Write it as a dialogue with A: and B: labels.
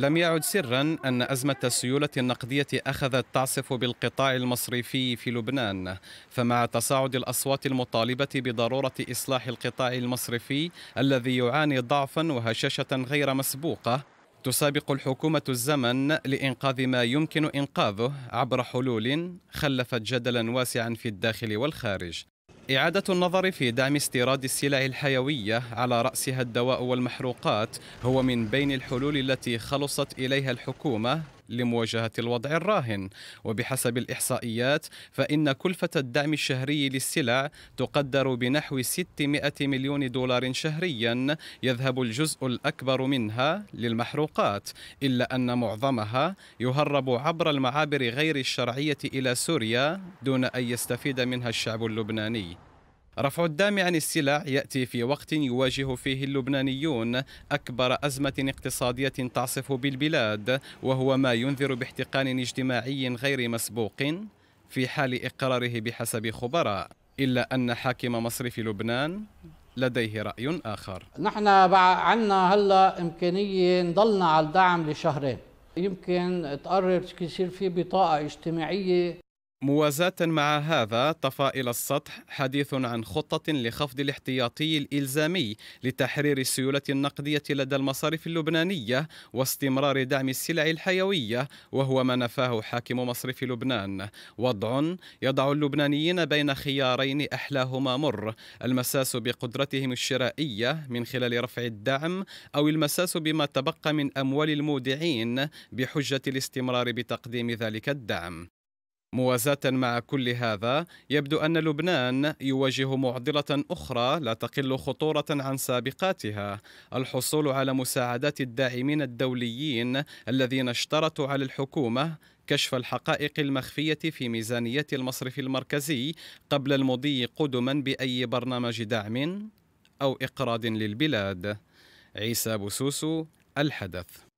A: لم يعد سرا أن أزمة السيولة النقدية أخذت تعصف بالقطاع المصرفي في لبنان فمع تصاعد الأصوات المطالبة بضرورة إصلاح القطاع المصرفي الذي يعاني ضعفا وهشاشة غير مسبوقة تسابق الحكومة الزمن لإنقاذ ما يمكن إنقاذه عبر حلول خلفت جدلا واسعا في الداخل والخارج إعادة النظر في دعم استيراد السلع الحيوية على رأسها الدواء والمحروقات هو من بين الحلول التي خلصت إليها الحكومة لمواجهة الوضع الراهن وبحسب الإحصائيات فإن كلفة الدعم الشهري للسلع تقدر بنحو 600 مليون دولار شهريا يذهب الجزء الأكبر منها للمحروقات إلا أن معظمها يهرب عبر المعابر غير الشرعية إلى سوريا دون أن يستفيد منها الشعب اللبناني رفع الدعم عن السلع يأتي في وقت يواجه فيه اللبنانيون أكبر أزمة اقتصادية تعصف بالبلاد وهو ما ينذر باحتقان اجتماعي غير مسبوق في حال إقراره بحسب خبراء إلا أن حاكم مصرف لبنان لديه رأي آخر
B: نحن عندنا هلأ إمكانية نضلنا على الدعم لشهرين يمكن تقرر يصير في بطاقة اجتماعية
A: موازاة مع هذا طفى إلى السطح حديث عن خطة لخفض الاحتياطي الإلزامي لتحرير السيولة النقدية لدى المصارف اللبنانية واستمرار دعم السلع الحيوية وهو ما نفاه حاكم مصرف لبنان وضع يضع اللبنانيين بين خيارين أحلاهما مر المساس بقدرتهم الشرائية من خلال رفع الدعم أو المساس بما تبقى من أموال المودعين بحجة الاستمرار بتقديم ذلك الدعم موازاة مع كل هذا يبدو أن لبنان يواجه معضلة أخرى لا تقل خطورة عن سابقاتها الحصول على مساعدات الداعمين الدوليين الذين اشترطوا على الحكومة كشف الحقائق المخفية في ميزانية المصرف المركزي قبل المضي قدما بأي برنامج دعم أو إقراض للبلاد عيسى بوسوسو الحدث